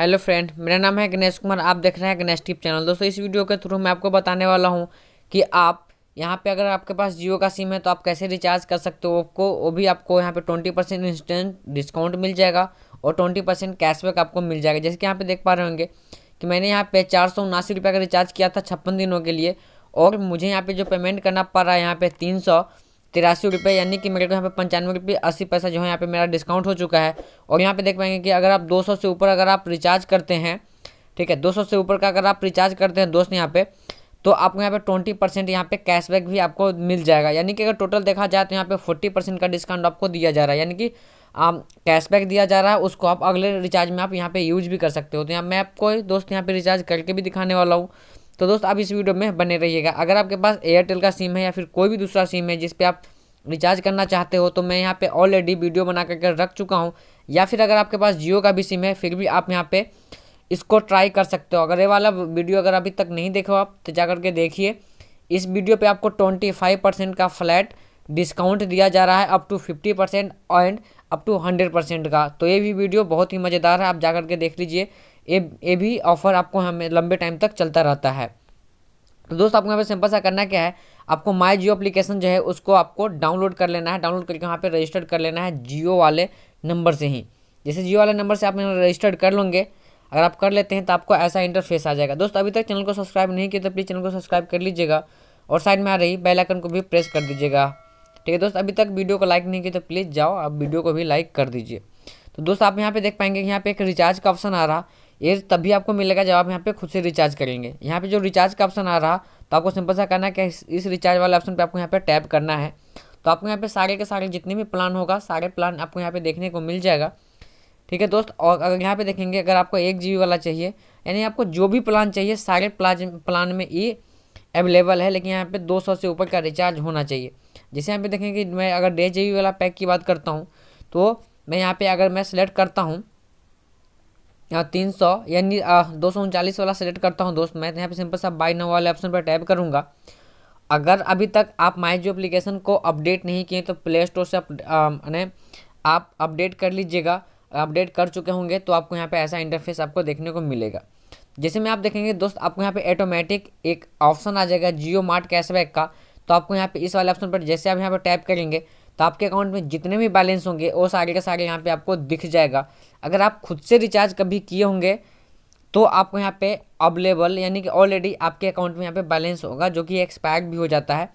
hello friend मेरा नाम है गणेश कुमार आप देख रहे हैं गणेश टिप चैनल दोस्तों इस वीडियो के थ्रू मैं आपको बताने वाला हूँ कि आप यहाँ पे अगर आपके पास जियो का सिम है तो आप कैसे रिचार्ज कर सकते हो आपको वो भी आपको यहाँ पे ट्वेंटी परसेंट इंस्टेंट डिस्काउंट मिल जाएगा और ट्वेंटी परसेंट कैशबैक आपको मिल जाएगा जैसे कि यहाँ पर देख पा रहे होंगे कि मैंने यहाँ पे चार सौ उनासी रुपये का रिचार्ज किया था छप्पन दिनों के लिए और मुझे यहाँ पर जो पेमेंट करना पड़ रहा है यहाँ पर तीन सौ तिरासी रुपये यानी कि मेरे को यहाँ पे पंचानवे रुपये अस्सी पैसा जो है यहाँ पे मेरा डिस्काउंट हो चुका है और यहाँ पे देख पाएंगे कि अगर आप 200 से ऊपर अगर आप रिचार्ज करते हैं ठीक है 200 से ऊपर का अगर आप रिचार्ज करते हैं दोस्त यहाँ पे तो आपको यहाँ पे ट्वेंटी परसेंट यहाँ पे कैशबैक भी आपको मिल जाएगा यानी कि अगर टोटल देखा जाए तो यहाँ पे फोर्टी परसेंट का डिस्काउंट आपको दिया जा रहा है यानी कि कैशबैक दिया जा रहा है उसको आप अगले रिचार्ज में आप यहाँ पर यूज भी कर सकते हो तो यहाँ मैं आपको दोस्त यहाँ पर रिचार्ज करके भी दिखाने वाला हूँ तो दोस्त आप इस वीडियो में बने रहिएगा अगर आपके पास एयरटेल का सिम है या फिर कोई भी दूसरा सिम है जिस पर आप रिचार्ज करना चाहते हो तो मैं यहाँ पे ऑलरेडी वीडियो बना करके रख चुका हूँ या फिर अगर आपके पास जियो का भी सिम है फिर भी आप यहाँ पे इसको ट्राई कर सकते हो अगर ये वाला वीडियो अगर अभी तक नहीं देखो आप तो जा करके देखिए इस वीडियो पे आपको 25 परसेंट का फ्लैट डिस्काउंट दिया जा रहा है up to fifty percent and up to hundred percent का तो ये भी वीडियो बहुत ही मज़ेदार है आप जा करके देख लीजिए ये ये भी ऑफर आपको हमें लंबे टाइम तक चलता रहता है तो दोस्त आपको यहाँ पे सिंपल सा करना क्या है आपको माई जियो अप्लीकेशन जो है उसको आपको डाउनलोड कर लेना है डाउनलोड करके वहाँ पे रजिस्टर्ड कर लेना है जियो वाले नंबर से ही जैसे जियो वाले नंबर से आप रजिस्टर्ड कर लोगे अगर आप कर लेते हैं तो आपको ऐसा इंटरफेस आ जाएगा दोस्त अभी तक चैनल को सब्सक्राइब नहीं किया तो प्लीज़ चैनल को सब्सक्राइब कर लीजिएगा और साइड में आ रही बेल आइकन को भी प्रेस कर दीजिएगा ठीक है दोस्त अभी तक वीडियो को लाइक नहीं किया तो प्लीज़ जाओ आप वीडियो को भी लाइक कर दीजिए तो दोस्त आप यहाँ पे देख पाएंगे कि यहाँ पे एक रिचार्ज का ऑप्शन आ रहा ये तभी आपको मिलेगा जब आप यहाँ पे खुद से रिचार्ज करेंगे यहाँ पे जो रिचार्ज का ऑप्शन आ रहा तो आपको सिंपल सा करना है कि इस रिचार्ज वाले ऑप्शन पे आपको यहाँ पे टैप करना है तो आपको यहाँ पे सारे के सारे जितने भी प्लान होगा सारे प्लान आपको यहाँ पे देखने को मिल जाएगा ठीक है दोस्त और अगर यहाँ पे देखेंगे अगर आपको एक जी वाला चाहिए यानी आपको जो भी प्लान चाहिए सारे प्लान प्लान में ये अवेलेबल है लेकिन यहाँ पे सौ से ऊपर का रिचार्ज होना चाहिए जैसे यहाँ पे देखेंगे मैं अगर डेढ़ जी वाला पैक की बात करता हूँ तो मैं यहाँ पे अगर मैं सेलेक्ट करता हूँ यहाँ तीन सौ यानी दो सौ उनचालीस वाला सेलेक्ट करता हूँ दोस्त मैं यहाँ पे सिंपल सा बाई नाउ वाले ऑप्शन पर टैप करूँगा अगर अभी तक आप माई जो अप्लीकेशन को अपडेट नहीं किए तो प्ले स्टोर से मैंने आप अपडेट कर लीजिएगा अपडेट कर चुके होंगे तो आपको यहाँ पे ऐसा इंटरफेस आपको देखने को मिलेगा जैसे में आप देखेंगे दोस्त आपको यहाँ पे ऑटोमेटिक एक ऑप्शन आ जाएगा जियो मार्ट कैशबैक का तो आपको यहाँ पे इस वाले ऑप्शन पर जैसे आप यहाँ पर टैप करेंगे तो आपके अकाउंट में जितने भी बैलेंस होंगे वो सारे के सारे यहाँ पे आपको दिख जाएगा अगर आप खुद से रिचार्ज कभी किए होंगे तो आपको यहाँ पे अवेलेबल यानी कि ऑलरेडी आपके अकाउंट में यहाँ पे बैलेंस होगा जो कि एक्सपायर भी हो जाता है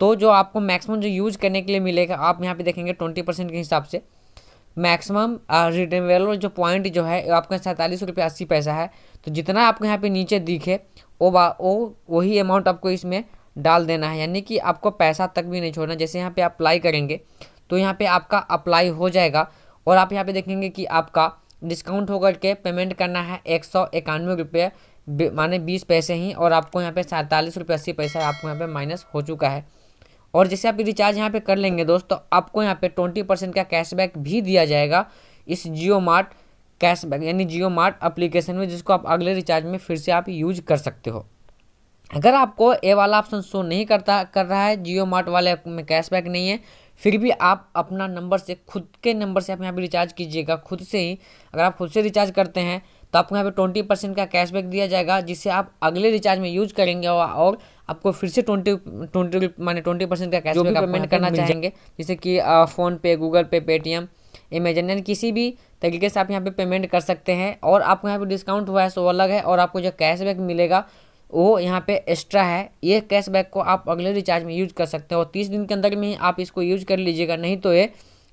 तो जो आपको मैक्सिमम जो यूज़ करने के लिए मिलेगा आप यहाँ पे देखेंगे ट्वेंटी परसेंट के हिसाब से मैक्सिमम रिटर्नवेल जो पॉइंट जो है यहाँ सैंतालीस रुपये अस्सी पैसा है तो जितना आपको यहाँ पे नीचे दिखे वो वो वही अमाउंट आपको इसमें डाल देना है यानी कि आपको पैसा तक भी नहीं छोड़ना जैसे यहाँ पे अप्लाई करेंगे तो यहाँ पे आपका अप्लाई हो जाएगा और आप यहाँ पे देखेंगे कि आपका डिस्काउंट होकर के पेमेंट करना है एक सौ इक्यानवे रुपये माने बीस पैसे ही और आपको यहाँ पे सैंतालीस रुपये अस्सी पैसा आपको यहाँ पे माइनस हो चुका है और जैसे आप रिचार्ज यहाँ पे कर लेंगे दोस्तों तो आपको यहाँ पे ट्वेंटी परसेंट का कैशबैक भी दिया जाएगा इस जियो मार्ट कैशबैक यानी जियो मार्ट अप्लीकेशन में जिसको आप अगले रिचार्ज में फिर से आप यूज कर सकते हो अगर आपको ए वाला ऑप्शन शो नहीं करता कर रहा है जियो मार्ट वाले में कैशबैक नहीं है फिर भी आप अपना नंबर से खुद के नंबर से आप यहाँ पे रिचार्ज कीजिएगा खुद से ही अगर आप खुद से रिचार्ज करते हैं तो आपको यहाँ पे ट्वेंटी परसेंट का कैशबैक दिया जाएगा जिसे आप अगले रिचार्ज में यूज करेंगे और आपको फिर से ट्वेंटी ट्वेंटी माने ट्वेंटी परसेंट का कैशबैक पेमेंट करना चाहेंगे जैसे कि PhonePe Google Pay Paytm Amazon यानी किसी भी तरीके से आप यहाँ पे पेमेंट कर सकते हैं और आपको यहाँ पे डिस्काउंट हुआ है सो अलग है और आपको जो कैशबैक मिलेगा वो यहाँ पे एक्स्ट्रा है ये कैशबैक को आप अगले रिचार्ज में यूज कर सकते हो तीस दिन के अंदर में आप इसको यूज कर लीजिएगा नहीं तो ये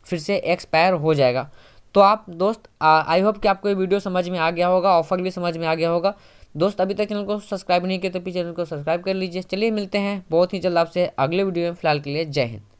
फिर से एक्सपायर हो जाएगा तो आप दोस्त आई होप कि आपको ये वीडियो समझ में आ गया होगा ऑफर भी समझ में आ गया होगा दोस्त अभी तक चैनल को सब्सक्राइब नहीं किया तो प्लीज़ चैनल को सब्सक्राइब कर लीजिए चलिए मिलते हैं बहुत ही जल्द आपसे अगले वीडियो में फिलहाल के लिए जय हिंद